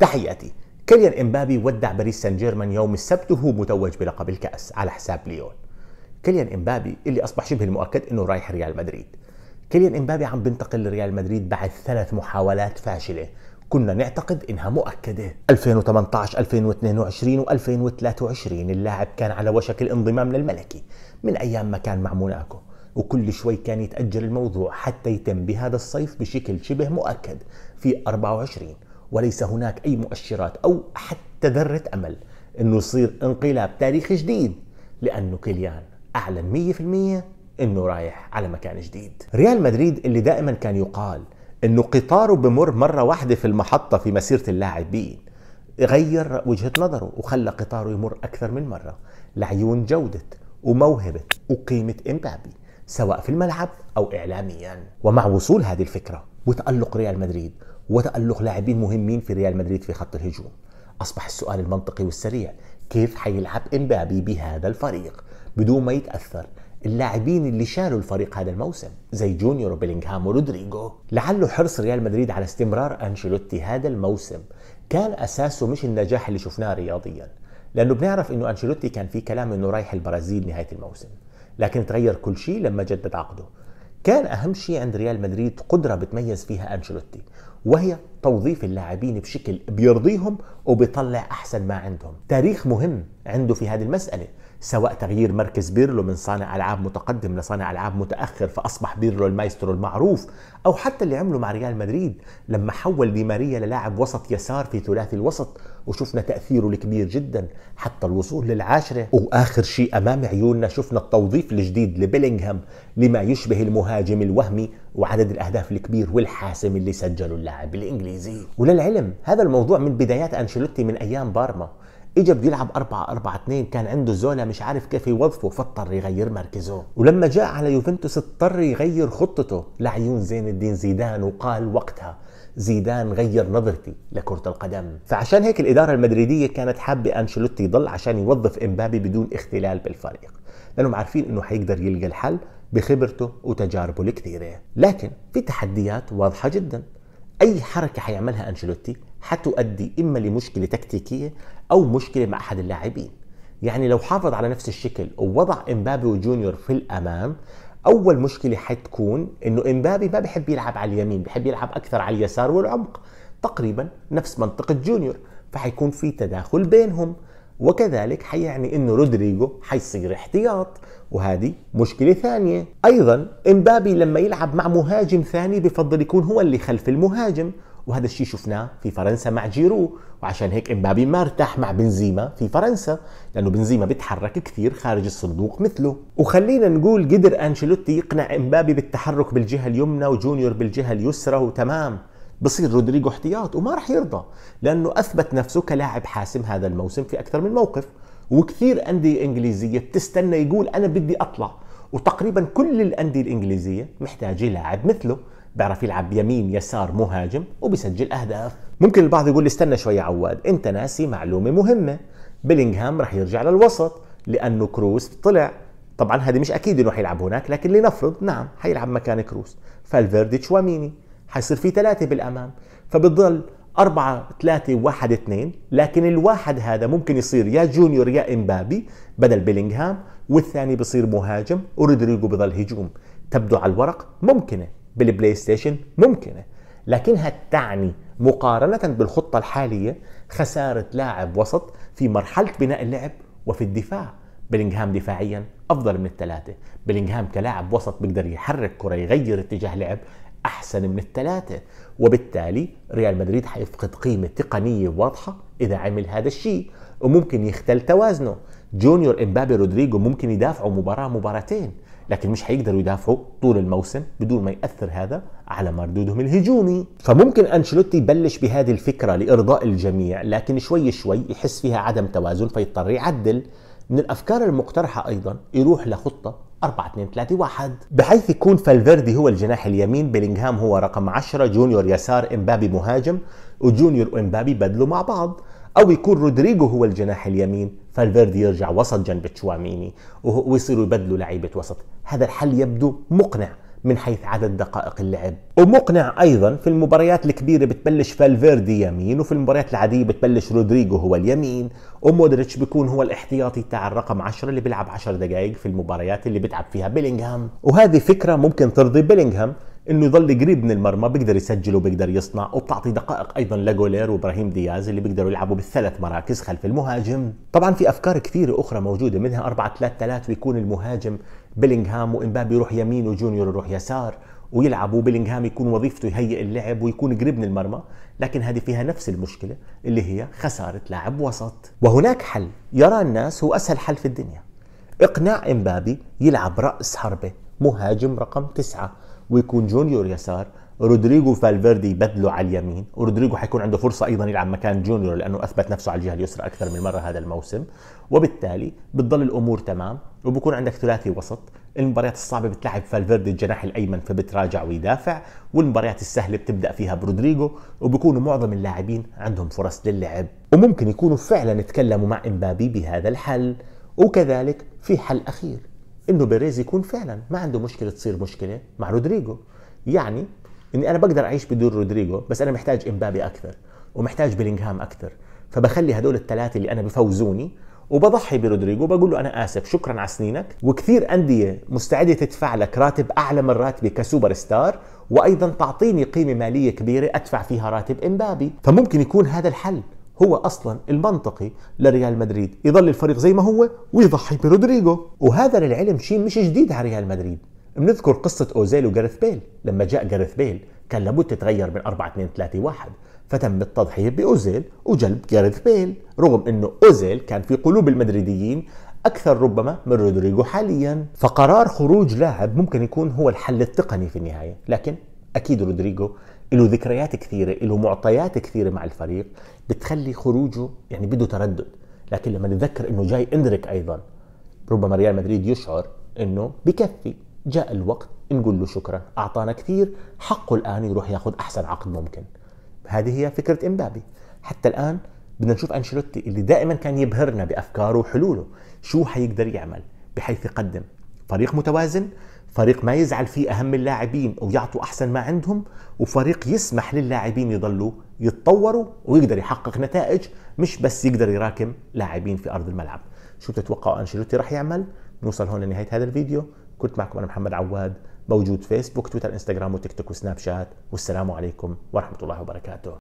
تحياتي كيليان امبابي ودع باريس سان جيرمان يوم السبت وهو متوج بلقب الكأس على حساب ليون كيليان امبابي اللي اصبح شبه المؤكد انه رايح ريال مدريد كيليان امبابي عم بينتقل لريال مدريد بعد ثلاث محاولات فاشله كنا نعتقد انها مؤكده 2018 2022 و2023 اللاعب كان على وشك الانضمام للملكي من ايام ما كان مع موناكو وكل شوي كان يتأجل الموضوع حتى يتم بهذا الصيف بشكل شبه مؤكد في 24 وليس هناك أي مؤشرات أو حتى ذرة أمل أنه يصير انقلاب تاريخي جديد لأنه كيليان أعلن 100% أنه رايح على مكان جديد ريال مدريد اللي دائما كان يقال أنه قطاره بمر مرة واحدة في المحطة في مسيرة اللاعبين غير وجهة نظره وخلى قطاره يمر أكثر من مرة لعيون جودة وموهبة وقيمة إمبابي سواء في الملعب أو إعلاميا ومع وصول هذه الفكرة وتألق ريال مدريد وتألق لاعبين مهمين في ريال مدريد في خط الهجوم أصبح السؤال المنطقي والسريع كيف حيلعب إمبابي بهذا الفريق بدون ما يتأثر اللاعبين اللي شالوا الفريق هذا الموسم زي جونيور وبيلينغهام ورودريجو لعله حرص ريال مدريد على استمرار أنشيلوتي هذا الموسم كان أساسه مش النجاح اللي شفناه رياضيا لأنه بنعرف أنه أنشيلوتي كان في كلام أنه رايح البرازيل نهاية الموسم لكن تغير كل شيء لما جدد عقده كان اهم شيء عند ريال مدريد قدره بتميز فيها انشيلوتي وهي توظيف اللاعبين بشكل بيرضيهم وبيطلع احسن ما عندهم تاريخ مهم عنده في هذه المساله سواء تغيير مركز بيرلو من صانع العاب متقدم لصانع العاب متاخر فاصبح بيرلو المايسترو المعروف او حتى اللي عمله مع ريال مدريد لما حول دي ماريا للاعب وسط يسار في ثلاثي الوسط وشفنا تاثيره الكبير جدا حتى الوصول للعاشره واخر شيء امام عيوننا شفنا التوظيف الجديد لبيلينغهام لما يشبه المهاجم الوهمي وعدد الاهداف الكبير والحاسم اللي سجله اللاعب الانجليزي وللعلم هذا الموضوع من بدايات انشيلوتي من ايام بارما اجى بده يلعب 4 4 2 كان عنده زولا مش عارف كيف يوظفه فاضطر يغير مركزه ولما جاء على يوفنتوس اضطر يغير خطته لعيون زين الدين زيدان وقال وقتها زيدان غير نظرتي لكرة القدم فعشان هيك الإدارة المدريدية كانت حابة أنشيلوتي يضل عشان يوظف إمبابي بدون اختلال بالفريق لأنهم عارفين أنه حيقدر يلقى الحل بخبرته وتجاربه الكثيرة لكن في تحديات واضحة جدا أي حركة حيعملها أنشيلوتي حتؤدي اما لمشكله تكتيكيه او مشكله مع احد اللاعبين يعني لو حافظ على نفس الشكل ووضع امبابي وجونيور في الامام اول مشكله حتكون انه امبابي ما بحب يلعب على اليمين بحب يلعب اكثر على اليسار والعمق تقريبا نفس منطقه جونيور فحيكون في تداخل بينهم وكذلك حيعني انه رودريجو حيصير احتياط وهذه مشكله ثانيه ايضا امبابي لما يلعب مع مهاجم ثاني بفضل يكون هو اللي خلف المهاجم وهذا الشيء شفناه في فرنسا مع جيرو وعشان هيك امبابي ما ارتاح مع بنزيما في فرنسا لانه بنزيما بيتحرك كثير خارج الصندوق مثله وخلينا نقول قدر انشيلوتي يقنع امبابي بالتحرك بالجهه اليمنى وجونيور بالجهه اليسرى وتمام بصير رودريجو احتياط وما راح يرضى لانه اثبت نفسه كلاعب حاسم هذا الموسم في اكثر من موقف وكثير انديه انجليزيه بتستنى يقول انا بدي اطلع وتقريبا كل الانديه الانجليزيه محتاجه لاعب مثله بيعرف يلعب يمين يسار مهاجم وبيسجل اهداف ممكن البعض يقول لي استنى شوي يا عواد انت ناسي معلومه مهمه بيلينغهام رح يرجع للوسط لانه كروس طلع طبعا هذا مش اكيد انه حيلعب هناك لكن لنفرض نعم حيلعب مكان كروس فالفيردي تشواميني حيصير في ثلاثه بالامام فبتضل أربعة ثلاثة واحد اثنين لكن الواحد هذا ممكن يصير يا جونيور يا إمبابي بدل بيلينغهام والثاني بصير مهاجم ورودريجو بضل هجوم تبدو على الورق ممكنة بالبلاي ستيشن ممكنة لكنها تعني مقارنة بالخطة الحالية خسارة لاعب وسط في مرحلة بناء اللعب وفي الدفاع بلينغهام دفاعيا أفضل من الثلاثة بلينغهام كلاعب وسط بيقدر يحرك كرة يغير اتجاه لعب أحسن من الثلاثة وبالتالي ريال مدريد حيفقد قيمة تقنية واضحة إذا عمل هذا الشيء وممكن يختل توازنه جونيور امبابي رودريجو ممكن يدافعوا مباراة مباراتين لكن مش هيقدروا يدافعوا طول الموسم بدون ما ياثر هذا على مردودهم الهجومي فممكن انشلوتي يبلش بهذه الفكره لارضاء الجميع لكن شوي شوي يحس فيها عدم توازن فيضطر يعدل من الافكار المقترحه ايضا يروح لخطه 4 2 3 1 بحيث يكون فالفيردي هو الجناح اليمين بيلينغهام هو رقم 10 جونيور يسار امبابي مهاجم وجونيور وامبابي بدلوا مع بعض او يكون رودريجو هو الجناح اليمين فالفيردي يرجع وسط جنب تشواميني ويصيروا يبدلوا لعيبه وسط هذا الحل يبدو مقنع من حيث عدد دقائق اللعب ومقنع ايضا في المباريات الكبيره بتبلش فالفيردي يمين وفي المباريات العاديه بتبلش رودريجو هو اليمين ومودريتش بيكون هو الاحتياطي تاع الرقم 10 اللي بيلعب 10 دقائق في المباريات اللي بتعب فيها بيلينغهام وهذه فكره ممكن ترضي بيلينغهام انه يضل قريب من المرمى بيقدر يسجل وبيقدر يصنع وبتعطي دقائق ايضا لجولير وابراهيم دياز اللي بيقدروا يلعبوا بالثلاث مراكز خلف المهاجم طبعا في افكار كثيره اخرى موجوده منها 4 3 3 ويكون المهاجم بيلينغهام وامبابي يروح يمين وجونيور يروح يسار ويلعبوا بيلينغهام يكون وظيفته يهيئ اللعب ويكون قريب من المرمى لكن هذه فيها نفس المشكله اللي هي خساره لاعب وسط وهناك حل يرى الناس هو اسهل حل في الدنيا اقناع امبابي يلعب راس حربه مهاجم رقم تسعة ويكون جونيور يسار رودريجو فالفيردي بدله على اليمين ورودريجو حيكون عنده فرصة أيضا يلعب مكان جونيور لأنه أثبت نفسه على الجهة اليسرى أكثر من مرة هذا الموسم وبالتالي بتضل الأمور تمام وبكون عندك ثلاثي وسط المباريات الصعبة بتلعب فالفيردي الجناح الأيمن فبتراجع ويدافع والمباريات السهلة بتبدأ فيها برودريجو وبكونوا معظم اللاعبين عندهم فرص للعب وممكن يكونوا فعلا تكلموا مع إمبابي بهذا الحل وكذلك في حل أخير انه بيريز يكون فعلا ما عنده مشكله تصير مشكله مع رودريجو يعني اني انا بقدر اعيش بدون رودريجو بس انا محتاج امبابي اكثر ومحتاج بلينغهام اكثر فبخلي هدول الثلاثه اللي انا بفوزوني وبضحي برودريجو بقول له انا اسف شكرا على سنينك وكثير انديه مستعده تدفع لك راتب اعلى من راتبي كسوبر ستار وايضا تعطيني قيمه ماليه كبيره ادفع فيها راتب امبابي فممكن يكون هذا الحل هو اصلا المنطقي لريال مدريد يضل الفريق زي ما هو ويضحي برودريجو وهذا للعلم شيء مش جديد على ريال مدريد بنذكر قصة أوزيل وجارث بيل لما جاء جارث بيل كان لابد تتغير من 4 2 3 1 فتم التضحية بأوزيل وجلب جارث بيل رغم أنه أوزيل كان في قلوب المدريديين أكثر ربما من رودريجو حاليا فقرار خروج لاعب ممكن يكون هو الحل التقني في النهاية لكن اكيد رودريجو له ذكريات كثيره له معطيات كثيره مع الفريق بتخلي خروجه يعني بده تردد لكن لما نتذكر انه جاي اندريك ايضا ربما ريال مدريد يشعر انه بكفي جاء الوقت نقول له شكرا اعطانا كثير حقه الان يروح ياخذ احسن عقد ممكن هذه هي فكره امبابي حتى الان بدنا نشوف انشيلوتي اللي دائما كان يبهرنا بافكاره وحلوله شو حيقدر يعمل بحيث يقدم فريق متوازن فريق ما يزعل فيه اهم اللاعبين ويعطوا احسن ما عندهم وفريق يسمح للاعبين يضلوا يتطوروا ويقدر يحقق نتائج مش بس يقدر يراكم لاعبين في ارض الملعب شو تتوقعوا انشيلوتي راح يعمل نوصل هون لنهايه هذا الفيديو كنت معكم انا محمد عواد موجود فيسبوك تويتر انستغرام وتيك توك وسناب شات والسلام عليكم ورحمه الله وبركاته